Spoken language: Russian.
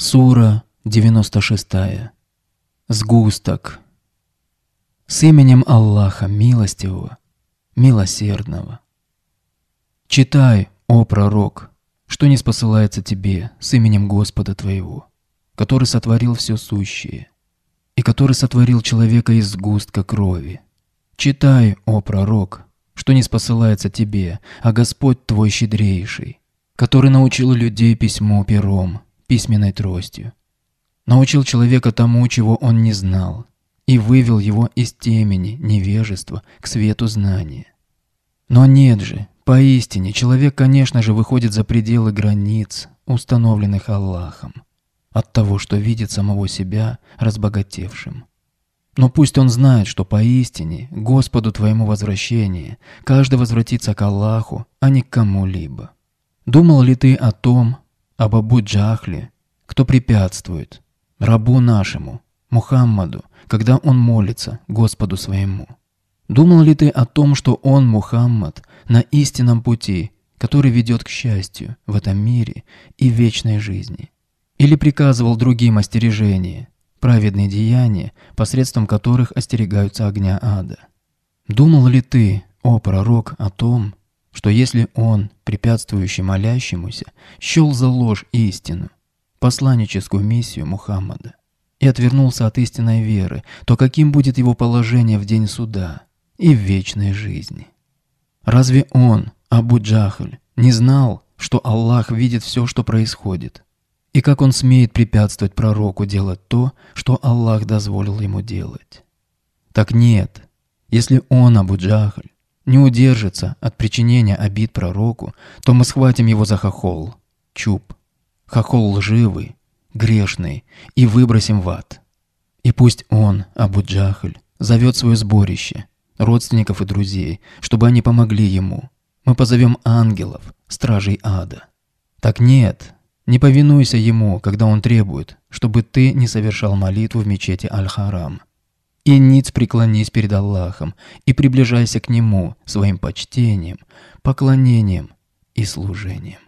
Сура 96. Сгусток. С именем Аллаха Милостивого, Милосердного. Читай, о пророк, что не спосылается тебе с именем Господа твоего, который сотворил все сущее, и который сотворил человека из сгустка крови. Читай, о пророк, что не спосылается тебе, а Господь твой щедрейший, который научил людей письму пером, письменной тростью. Научил человека тому, чего он не знал, и вывел его из темени невежества к свету знания. Но нет же, поистине, человек, конечно же, выходит за пределы границ, установленных Аллахом, от того, что видит самого себя разбогатевшим. Но пусть он знает, что поистине Господу твоему возвращение каждый возвратится к Аллаху, а не к кому-либо. Думал ли ты о том, об Абуджа кто препятствует, рабу нашему, Мухаммаду, когда он молится Господу своему. Думал ли ты о том, что он, Мухаммад, на истинном пути, который ведет к счастью в этом мире и вечной жизни? Или приказывал другим остережение, праведные деяния, посредством которых остерегаются огня ада? Думал ли ты, о пророк, о том, что если он, препятствующий молящемуся, счел за ложь истину, посланническую миссию Мухаммада, и отвернулся от истинной веры, то каким будет его положение в день суда и в вечной жизни? Разве он, Абу Джахаль, не знал, что Аллах видит все, что происходит? И как он смеет препятствовать пророку делать то, что Аллах дозволил ему делать? Так нет, если он, Абу Джахаль, не удержится от причинения обид пророку, то мы схватим его за хохол, чуб, хохол лживый, грешный, и выбросим в ад. И пусть он, Абу-Джахаль, зовет свое сборище, родственников и друзей, чтобы они помогли ему. Мы позовем ангелов, стражей ада. Так нет, не повинуйся ему, когда он требует, чтобы ты не совершал молитву в мечети Аль-Харам. И ниц преклонись перед Аллахом, и приближайся к Нему своим почтением, поклонением и служением.